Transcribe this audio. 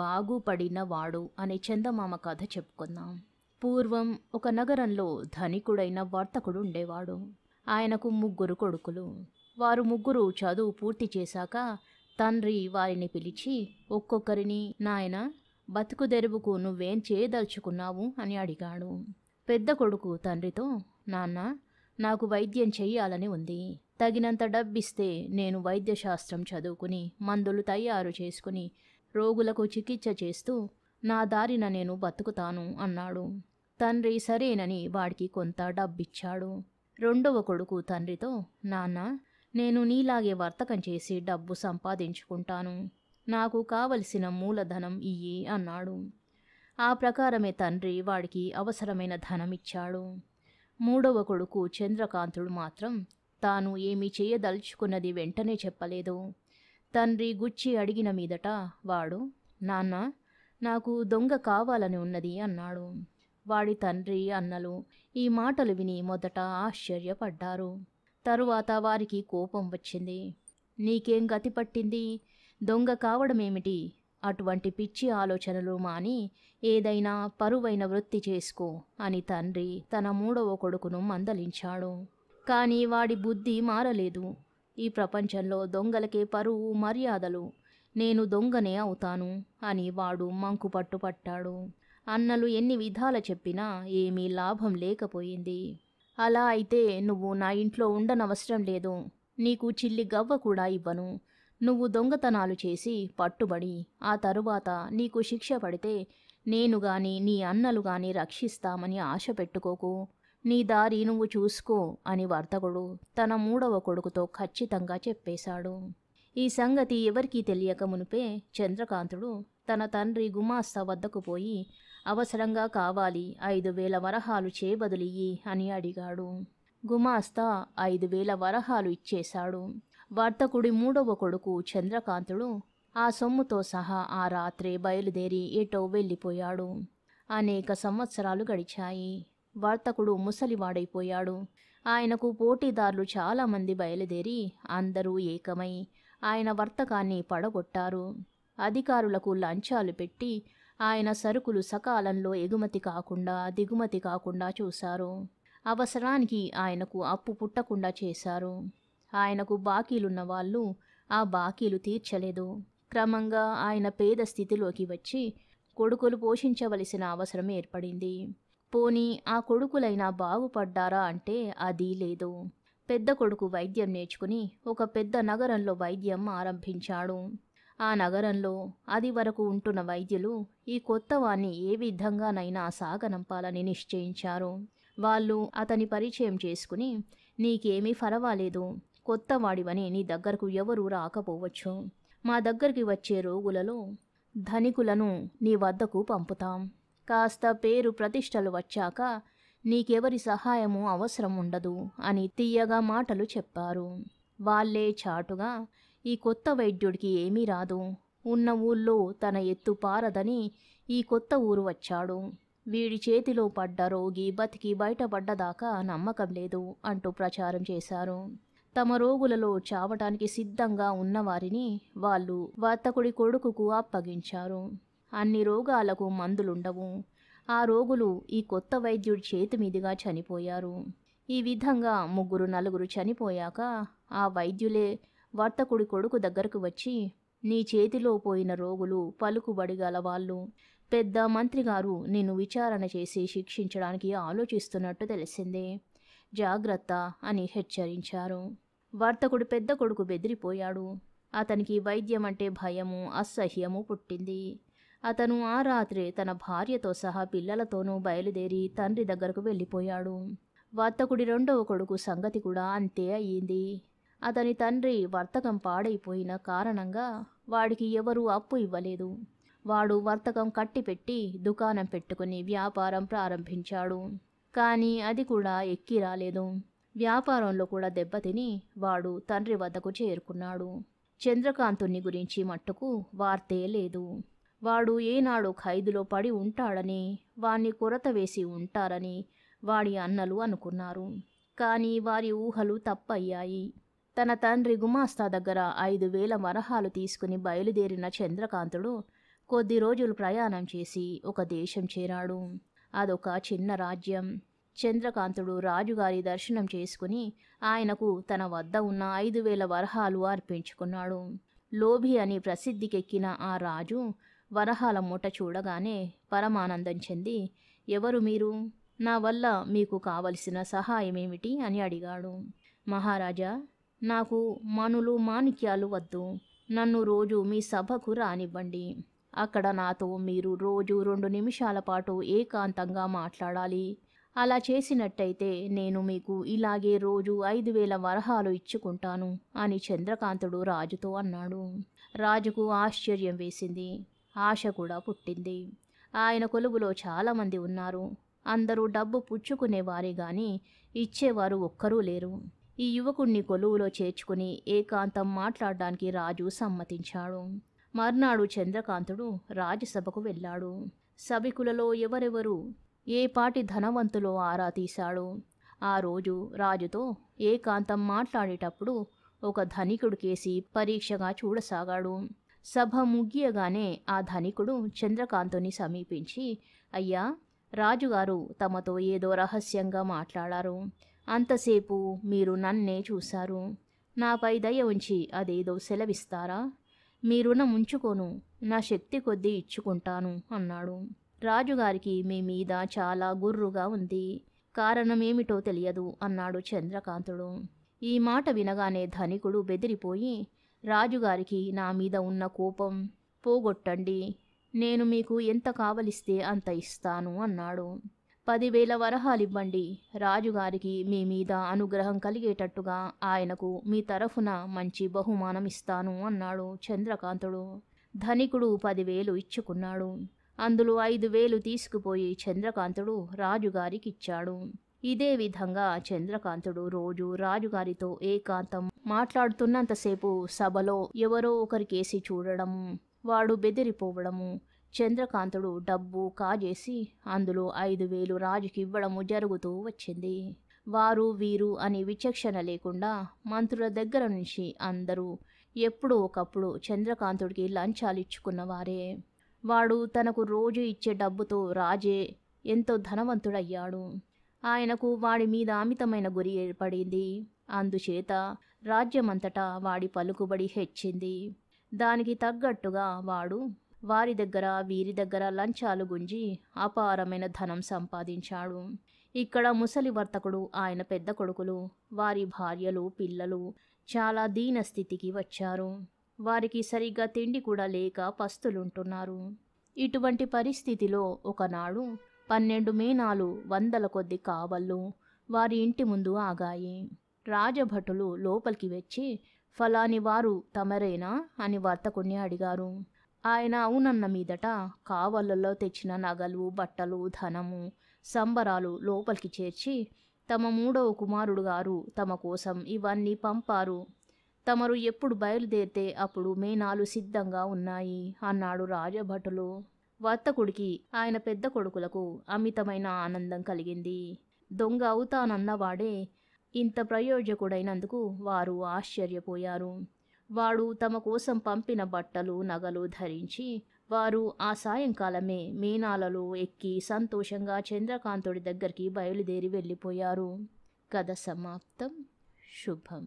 బాగుపడినవాడు అనే చందమామ కథ చెప్పుకుందాం పూర్వం ఒక నగరంలో ధనికుడైన వర్తకుడు ఉండేవాడు ఆయనకు ముగ్గురు కొడుకులు వారు ముగ్గురు చదువు పూర్తి చేశాక తండ్రి వారిని పిలిచి ఒక్కొక్కరిని నాయన బతుకు తెరువుకు నువ్వేం చేయదలుచుకున్నావు అని అడిగాడు పెద్ద కొడుకు తండ్రితో నాన్న నాకు వైద్యం చెయ్యాలని ఉంది తగినంత డబ్బిస్తే నేను వైద్యశాస్త్రం చదువుకుని మందులు తయారు చేసుకుని రోగులకు చికిత్స చేస్తూ నా దారిన నేను బతుకుతాను అన్నాడు తండ్రి సరేనని వాడికి కొంత డబ్బిచ్చాడు రెండవ కొడుకు తండ్రితో నాన్న నేను నీలాగే వర్తకం చేసి డబ్బు సంపాదించుకుంటాను నాకు కావలసిన మూలధనం ఇయ్యి అన్నాడు ఆ ప్రకారమే తండ్రి వాడికి అవసరమైన ధనం ఇచ్చాడు మూడవ కొడుకు చంద్రకాంతుడు మాత్రం తాను ఏమీ చేయదలుచుకున్నది వెంటనే చెప్పలేదు తండ్రి గుచ్చి అడిగిన మీదట వాడు నాన్న నాకు దొంగ కావాలని ఉన్నది అన్నాడు వాడి తండ్రి అన్నలు ఈ మాటలు విని మొదట ఆశ్చర్యపడ్డారు తరువాత వారికి కోపం వచ్చింది నీకేం గతి పట్టింది దొంగ కావడమేమిటి అటువంటి పిచ్చి ఆలోచనలు మాని ఏదైనా పరువైన వృత్తి చేసుకో అని తండ్రి తన మూడవ కొడుకును మందలించాడు కానీ వాడి బుద్ధి మారలేదు ఈ ప్రపంచంలో దొంగలకే పరువు మర్యాదలు నేను దొంగనే అవుతాను అని వాడు మంకు పట్టుపట్టాడు అన్నలు ఎన్ని విధాల చెప్పినా ఏమీ లాభం లేకపోయింది అలా అయితే నువ్వు నా ఇంట్లో ఉండనవసరం లేదు నీకు చిల్లి గవ్వ కూడా ఇవ్వను నువ్వు దొంగతనాలు చేసి పట్టుబడి ఆ తరువాత నీకు శిక్ష పడితే నేను గాని నీ అన్నలు గాని రక్షిస్తామని ఆశ పెట్టుకోకు నీ దారి నువ్వు చూసుకో అని వర్తకుడు తన మూడవ కొడుకుతో ఖచ్చితంగా చెప్పేశాడు ఈ సంగతి ఎవరికీ తెలియక మునిపే చంద్రకాంతుడు తన తండ్రి గుమాస్తా వద్దకు పోయి అవసరంగా కావాలి ఐదు వేల వరహాలు చేబదులియ్యి అని అడిగాడు గుమాస్తా ఐదు వేల వరహాలు ఇచ్చేశాడు వర్తకుడి మూడవ కొడుకు చంద్రకాంతుడు ఆ సొమ్ముతో సహా ఆ రాత్రే బయలుదేరి ఎటో వెళ్ళిపోయాడు అనేక సంవత్సరాలు గడిచాయి వర్తకుడు ముసలివాడైపోయాడు ఆయనకు పోటీదారులు చాలామంది బయలుదేరి అందరూ ఏకమై ఆయన వర్తకాన్ని పడగొట్టారు అధికారులకు లంచాలు పెట్టి ఆయన సరుకులు సకాలంలో ఎగుమతి కాకుండా దిగుమతి కాకుండా చూశారు అవసరానికి ఆయనకు అప్పు పుట్టకుండా చేశారు ఆయనకు బాకీలున్న వాళ్ళు ఆ బాకీలు తీర్చలేదు క్రమంగా ఆయన పేద స్థితిలోకి వచ్చి కొడుకులు పోషించవలసిన అవసరం ఏర్పడింది పోనీ ఆ కొడుకులైనా బాగుపడ్డారా అంటే అది లేదు పెద్ద కొడుకు వైద్యం నేర్చుకుని ఒక పెద్ద నగరంలో వైద్యం ఆరంభించాడు ఆ నగరంలో అది వరకు ఉంటున్న వైద్యులు ఈ కొత్త వాణ్ణి ఏ విధంగానైనా సాగనంపాలని నిశ్చయించారు వాళ్ళు అతని పరిచయం చేసుకుని నీకేమీ ఫరవాలేదు కొత్త వాడివని నీ దగ్గరకు ఎవరూ రాకపోవచ్చు మా దగ్గరికి వచ్చే రోగులలో ధనికులను నీ వద్దకు పంపుతాం కాస్త పేరు ప్రతిష్టలు వచ్చాక నీకెవరి సహాయము అవసరం ఉండదు అని తీయగా మాటలు చెప్పారు వాళ్లే చాటుగా ఈ కొత్త వైద్యుడికి ఏమీ రాదు ఉన్న ఊళ్ళో తన ఎత్తు పారదని ఈ కొత్త ఊరు వచ్చాడు వీడి చేతిలో పడ్డ రోగి బతికి బయటపడ్డదాకా నమ్మకం లేదు అంటూ ప్రచారం చేశారు తమ రోగులలో చావటానికి సిద్ధంగా ఉన్నవారిని వాళ్ళు వర్తకుడి కొడుకుకు అప్పగించారు అన్ని రోగాలకు మందులుండవు ఆ రోగులు ఈ కొత్త వైద్యుడి చేతి మీదుగా చనిపోయారు ఈ విధంగా ముగ్గురు నలుగురు చనిపోయాక ఆ వైద్యులే వర్తకుడి కొడుకు దగ్గరకు వచ్చి నీ చేతిలో పోయిన రోగులు పలుకుబడి గలవాళ్ళు పెద్ద మంత్రిగారు నిన్ను విచారణ చేసి శిక్షించడానికి ఆలోచిస్తున్నట్టు తెలిసిందే జాగ్రత్త అని హెచ్చరించారు వర్తకుడు పెద్ద కొడుకు బెదిరిపోయాడు అతనికి వైద్యం అంటే భయము అసహ్యము పుట్టింది అతను ఆ రాత్రే తన భార్యతో సహా పిల్లలతోనూ బయలుదేరి తండ్రి దగ్గరకు వెళ్ళిపోయాడు వర్తకుడి రెండవ కొడుకు సంగతి కూడా అంతే అయ్యింది అతని తండ్రి వర్తకం పాడైపోయిన కారణంగా వాడికి ఎవరూ అప్పు ఇవ్వలేదు వాడు వర్తకం కట్టిపెట్టి దుకాణం పెట్టుకుని వ్యాపారం ప్రారంభించాడు కానీ అది కూడా ఎక్కి రాలేదు వ్యాపారంలో కూడా దెబ్బతిని వాడు తండ్రి వద్దకు చేరుకున్నాడు చంద్రకాంతుని గురించి మట్టుకు వార్తే లేదు వాడు ఏనాడు ఖైదులో పడి ఉంటాడని వాణ్ణి కొరత వేసి ఉంటారని వాడి అన్నలు అనుకున్నారు కానీ వారి ఊహలు తప్పయ్యాయి తన తండ్రి గుమాస్తా దగ్గర ఐదు వేల వరహాలు తీసుకుని బయలుదేరిన చంద్రకాంతుడు కొద్ది రోజులు ప్రయాణం చేసి ఒక దేశం చేరాడు అదొక చిన్న రాజ్యం చంద్రకాంతుడు రాజుగారి దర్శనం చేసుకుని ఆయనకు తన వద్ద ఉన్న ఐదు వేల వరహాలు అర్పించుకున్నాడు లోభి అని ప్రసిద్ధికెక్కిన ఆ రాజు వరహాల మూట చూడగానే పరమానందం చెంది ఎవరు మీరు నా వల్ల మీకు కావలసిన సహాయమేమిటి అని అడిగాడు మహారాజా నాకు మనులు మాణిక్యాలు వద్దు నన్ను రోజు మీ సభకు రానివ్వండి అక్కడ నాతో మీరు రోజు రెండు నిమిషాల పాటు ఏకాంతంగా మాట్లాడాలి అలా చేసినట్టయితే నేను మీకు ఇలాగే రోజు ఐదు వేల వరహాలు ఇచ్చుకుంటాను అని చంద్రకాంతుడు రాజుతో అన్నాడు రాజుకు ఆశ్చర్యం వేసింది ఆశ కూడా పుట్టింది ఆయన కొలువులో చాలామంది ఉన్నారు అందరూ డబ్బు పుచ్చుకునే వారే గాని ఇచ్చేవారు ఒక్కరూ లేరు ఈ యువకుణ్ణి కొలువులో చేర్చుకుని ఏకాంతం మాట్లాడడానికి రాజు సమ్మతించాడు మర్నాడు చంద్రకాంతుడు రాజసభకు వెళ్ళాడు సభికులలో ఎవరెవరు ఏ పాటి ధనవంతులో ఆరా తీశాడు ఆ రోజు రాజుతో ఏకాంతం మాట్లాడేటప్పుడు ఒక ధనికుడు కేసి పరీక్షగా చూడసాగాడు సభ ముగియగానే ఆ ధనికుడు చంద్రకాంతుని సమీపించి అయ్యా రాజుగారు తమతో ఏదో రహస్యంగా మాట్లాడారు అంతసేపు మీరు నన్నే చూశారు నాపై దయ ఉంచి అదేదో సెలవిస్తారా మీ రుణం ఉంచుకోను నా శక్తి కొద్దీ ఇచ్చుకుంటాను అన్నాడు రాజుగారికి మీ మీద చాలా గుర్రుగా ఉంది కారణమేమిటో తెలియదు అన్నాడు చంద్రకాంతుడు ఈ మాట వినగానే ధనికుడు బెదిరిపోయి రాజుగారికి నా మీద ఉన్న కోపం పోగొట్టండి నేను మీకు ఎంత కావలిస్తే అంత ఇస్తాను అన్నాడు పదివేల వరహాలివ్వండి రాజుగారికి మీ మీద అనుగ్రహం కలిగేటట్టుగా ఆయనకు మీ తరఫున మంచి బహుమానం ఇస్తాను అన్నాడు చంద్రకాంతుడు ధనికుడు పదివేలు ఇచ్చుకున్నాడు అందులో ఐదు వేలు తీసుకుపోయి చంద్రకాంతుడు రాజుగారికిచ్చాడు ఇదే విధంగా చంద్రకాంతుడు రోజు రాజుగారితో ఏకాంతం మాట్లాడుతున్నంతసేపు సభలో ఎవరో ఒకరికేసి చూడడము వాడు బెదిరిపోవడము చంద్రకాంతుడు డబ్బు కాజేసి అందులో ఐదు వేలు రాజుకివ్వడము జరుగుతూ వచ్చింది వారు వీరు అని విచక్షణ లేకుండా మంత్రుల దగ్గర నుంచి అందరూ ఎప్పుడూ ఒకప్పుడు చంద్రకాంతుడికి లంచాలు ఇచ్చుకున్నవారే వాడు తనకు రోజు ఇచ్చే డబ్బుతో రాజే ఎంతో ధనవంతుడయ్యాడు ఆయనకు వాడి మీద అమితమైన గురి ఏర్పడింది అందుచేత రాజ్యమంతటా వాడి పలుకుబడి హెచ్చింది దానికి తగ్గట్టుగా వాడు వారి దగ్గర వీరి దగ్గర లంచాలు గుంజి అపారమైన ధనం సంపాదించాడు ఇక్కడ ముసలి వర్తకుడు ఆయన పెద్ద కొడుకులు వారి భార్యలు పిల్లలు చాలా దీనస్థితికి వచ్చారు వారికి సరిగ్గా తిండి కూడా లేక పస్తులుంటున్నారు ఇటువంటి పరిస్థితిలో ఒకనాడు పన్నెండు మీనాలు వందల కొద్ది కావళ్ళు వారి ఇంటి ముందు ఆగాయి రాజభటులు లోపలికి వచ్చి ఫలాని వారు తమరేనా అని వర్తకుణ్ణి అడిగారు ఆయన అవునన్న మీదట కావళ్ళల్లో తెచ్చిన నగలు బట్టలు ధనము సంబరాలు లోపలికి చేర్చి తమ మూడవ కుమారుడు గారు తమ కోసం ఇవన్నీ పంపారు తమరు ఎప్పుడు బయలుదేరితే అప్పుడు మేనాలు సిద్ధంగా ఉన్నాయి అన్నాడు రాజభటులు వర్తకుడికి ఆయన పెద్ద కొడుకులకు అమితమైన ఆనందం కలిగింది దొంగ అవుతానన్నవాడే ఇంత ప్రయోజకుడైనందుకు వారు ఆశ్చర్యపోయారు వాడు తమ కోసం పంపిన బట్టలు నగలు ధరించి వారు ఆ సాయంకాలమే మీనాలలో ఎక్కి సంతోషంగా చంద్రకాంతుడి దగ్గరికి బయలుదేరి వెళ్ళిపోయారు కథ సమాప్తం శుభం